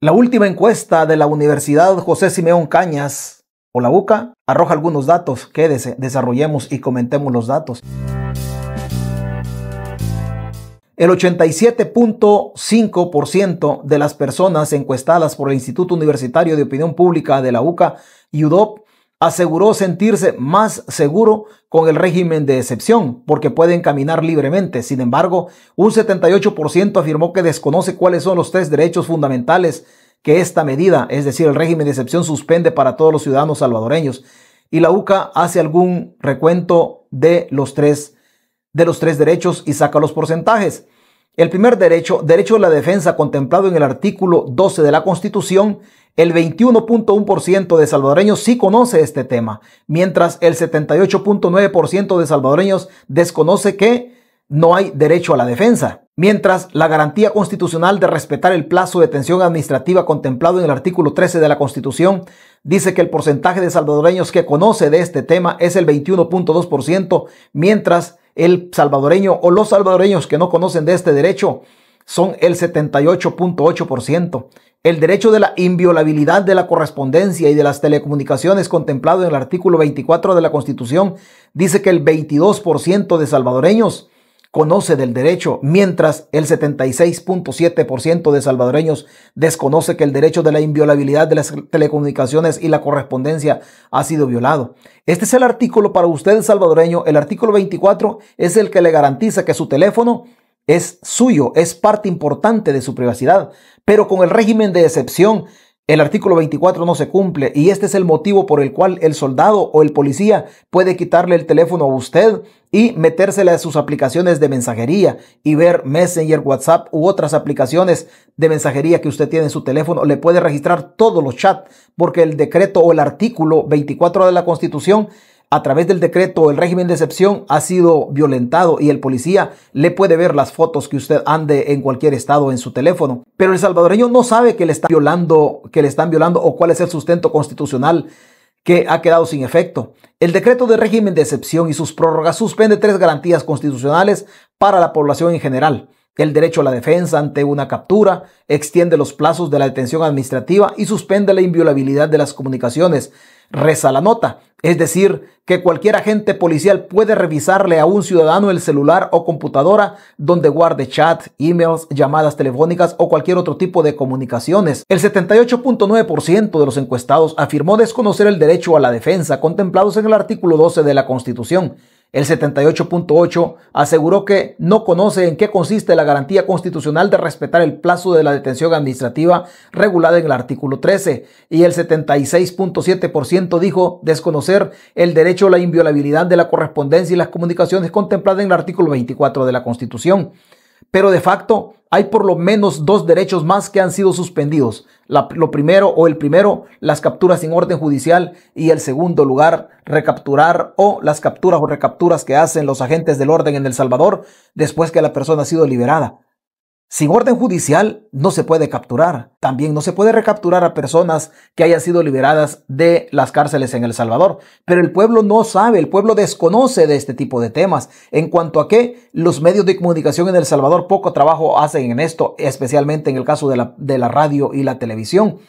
La última encuesta de la Universidad José Simeón Cañas o la UCA arroja algunos datos. Quédese, desarrollemos y comentemos los datos. El 87.5% de las personas encuestadas por el Instituto Universitario de Opinión Pública de la UCA y UDOP aseguró sentirse más seguro con el régimen de excepción, porque pueden caminar libremente. Sin embargo, un 78% afirmó que desconoce cuáles son los tres derechos fundamentales que esta medida, es decir, el régimen de excepción, suspende para todos los ciudadanos salvadoreños. Y la UCA hace algún recuento de los tres, de los tres derechos y saca los porcentajes. El primer derecho, derecho a la defensa contemplado en el artículo 12 de la Constitución, el 21.1% de salvadoreños sí conoce este tema, mientras el 78.9% de salvadoreños desconoce que no hay derecho a la defensa. Mientras la garantía constitucional de respetar el plazo de detención administrativa contemplado en el artículo 13 de la Constitución dice que el porcentaje de salvadoreños que conoce de este tema es el 21.2%, mientras el salvadoreño o los salvadoreños que no conocen de este derecho son el 78.8%. El derecho de la inviolabilidad de la correspondencia y de las telecomunicaciones contemplado en el artículo 24 de la Constitución dice que el 22% de salvadoreños conoce del derecho, mientras el 76.7% de salvadoreños desconoce que el derecho de la inviolabilidad de las telecomunicaciones y la correspondencia ha sido violado. Este es el artículo para usted salvadoreño. El artículo 24 es el que le garantiza que su teléfono es suyo, es parte importante de su privacidad. Pero con el régimen de excepción, el artículo 24 no se cumple y este es el motivo por el cual el soldado o el policía puede quitarle el teléfono a usted y metérsela a sus aplicaciones de mensajería y ver Messenger, WhatsApp u otras aplicaciones de mensajería que usted tiene en su teléfono. Le puede registrar todos los chats porque el decreto o el artículo 24 de la Constitución a través del decreto el régimen de excepción ha sido violentado y el policía le puede ver las fotos que usted ande en cualquier estado en su teléfono. Pero el salvadoreño no sabe que le están violando, que le están violando o cuál es el sustento constitucional que ha quedado sin efecto. El decreto de régimen de excepción y sus prórrogas suspende tres garantías constitucionales para la población en general el derecho a la defensa ante una captura, extiende los plazos de la detención administrativa y suspende la inviolabilidad de las comunicaciones. Reza la nota, es decir, que cualquier agente policial puede revisarle a un ciudadano el celular o computadora donde guarde chat, emails, llamadas telefónicas o cualquier otro tipo de comunicaciones. El 78.9% de los encuestados afirmó desconocer el derecho a la defensa contemplados en el artículo 12 de la Constitución. El 78.8 aseguró que no conoce en qué consiste la garantía constitucional de respetar el plazo de la detención administrativa regulada en el artículo 13 y el 76.7% dijo desconocer el derecho a la inviolabilidad de la correspondencia y las comunicaciones contempladas en el artículo 24 de la Constitución pero de facto hay por lo menos dos derechos más que han sido suspendidos. lo primero o el primero, las capturas sin orden judicial y el segundo lugar, recapturar o las capturas o recapturas que hacen los agentes del orden en El Salvador después que la persona ha sido liberada. Sin orden judicial no se puede capturar. También no se puede recapturar a personas que hayan sido liberadas de las cárceles en El Salvador. Pero el pueblo no sabe, el pueblo desconoce de este tipo de temas. En cuanto a que los medios de comunicación en El Salvador poco trabajo hacen en esto, especialmente en el caso de la, de la radio y la televisión.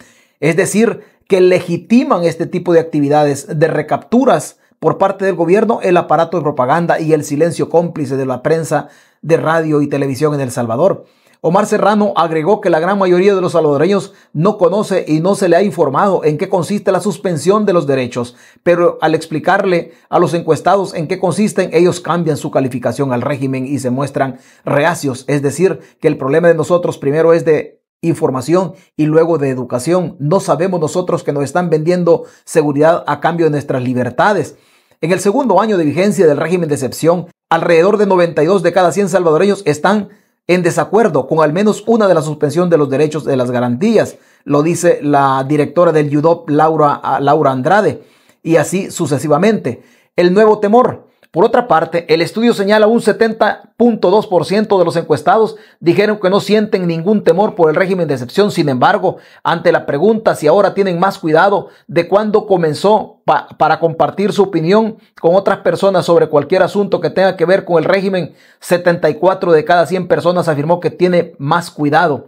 Es decir, que legitiman este tipo de actividades de recapturas por parte del gobierno, el aparato de propaganda y el silencio cómplice de la prensa de radio y televisión en El Salvador. Omar Serrano agregó que la gran mayoría de los salvadoreños no conoce y no se le ha informado en qué consiste la suspensión de los derechos, pero al explicarle a los encuestados en qué consisten, ellos cambian su calificación al régimen y se muestran reacios, es decir, que el problema de nosotros primero es de información y luego de educación. No sabemos nosotros que nos están vendiendo seguridad a cambio de nuestras libertades. En el segundo año de vigencia del régimen de excepción, alrededor de 92 de cada 100 salvadoreños están en desacuerdo con al menos una de la suspensión de los derechos de las garantías, lo dice la directora del UDOP, Laura, Laura Andrade, y así sucesivamente. El nuevo temor por otra parte, el estudio señala un 70.2% de los encuestados dijeron que no sienten ningún temor por el régimen de excepción. Sin embargo, ante la pregunta si ahora tienen más cuidado de cuándo comenzó para compartir su opinión con otras personas sobre cualquier asunto que tenga que ver con el régimen, 74 de cada 100 personas afirmó que tiene más cuidado.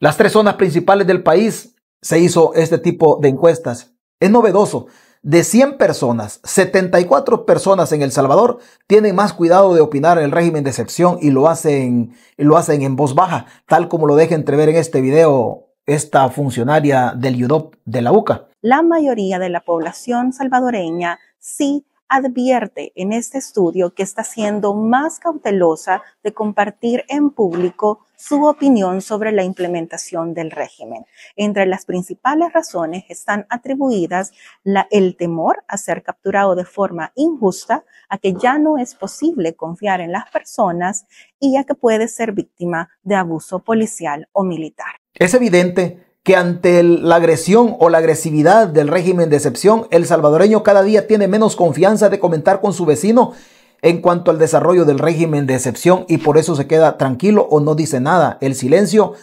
Las tres zonas principales del país se hizo este tipo de encuestas. Es novedoso de 100 personas, 74 personas en El Salvador tienen más cuidado de opinar en el régimen de excepción y lo hacen, lo hacen en voz baja, tal como lo deja entrever en este video esta funcionaria del UDOP de la UCA. La mayoría de la población salvadoreña sí advierte en este estudio que está siendo más cautelosa de compartir en público su opinión sobre la implementación del régimen. Entre las principales razones están atribuidas el temor a ser capturado de forma injusta, a que ya no es posible confiar en las personas y a que puede ser víctima de abuso policial o militar. Es evidente que ante la agresión o la agresividad del régimen de excepción, el salvadoreño cada día tiene menos confianza de comentar con su vecino en cuanto al desarrollo del régimen de excepción y por eso se queda tranquilo o no dice nada. El silencio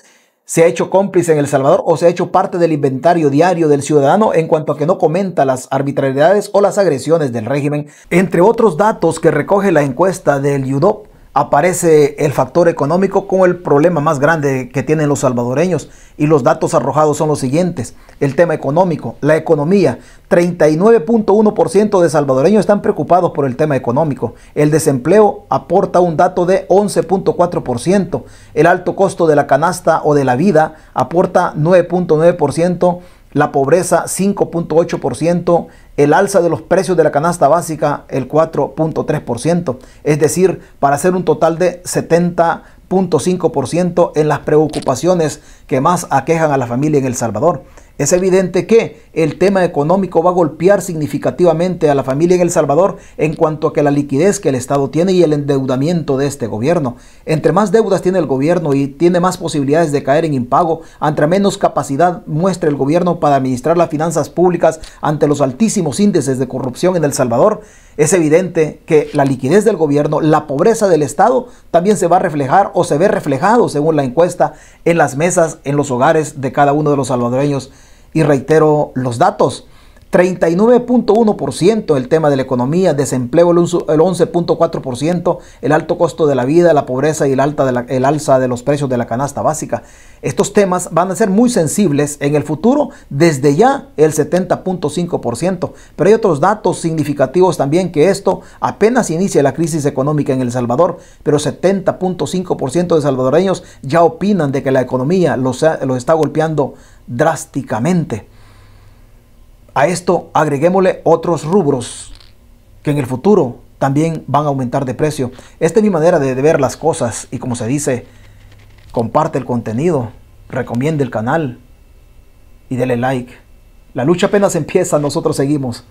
se ha hecho cómplice en El Salvador o se ha hecho parte del inventario diario del ciudadano en cuanto a que no comenta las arbitrariedades o las agresiones del régimen. Entre otros datos que recoge la encuesta del UDOP, aparece el factor económico como el problema más grande que tienen los salvadoreños y los datos arrojados son los siguientes. El tema económico, la economía, 39.1% de salvadoreños están preocupados por el tema económico. El desempleo aporta un dato de 11.4%. El alto costo de la canasta o de la vida aporta 9.9% la pobreza 5.8%, el alza de los precios de la canasta básica el 4.3%, es decir, para hacer un total de 70.5% en las preocupaciones que más aquejan a la familia en El Salvador. Es evidente que el tema económico va a golpear significativamente a la familia en El Salvador en cuanto a que la liquidez que el Estado tiene y el endeudamiento de este gobierno. Entre más deudas tiene el gobierno y tiene más posibilidades de caer en impago, entre menos capacidad muestra el gobierno para administrar las finanzas públicas ante los altísimos índices de corrupción en El Salvador, es evidente que la liquidez del gobierno, la pobreza del Estado también se va a reflejar o se ve reflejado según la encuesta en las mesas, en los hogares de cada uno de los salvadoreños y reitero los datos. 39.1% el tema de la economía, desempleo el 11.4%, el alto costo de la vida, la pobreza y el, el alza de los precios de la canasta básica. Estos temas van a ser muy sensibles en el futuro, desde ya el 70.5%. Pero hay otros datos significativos también que esto apenas inicia la crisis económica en El Salvador, pero 70.5% de salvadoreños ya opinan de que la economía los está golpeando drásticamente. A esto agreguémosle otros rubros que en el futuro también van a aumentar de precio. Esta es mi manera de ver las cosas y como se dice, comparte el contenido, recomiende el canal y dele like. La lucha apenas empieza, nosotros seguimos.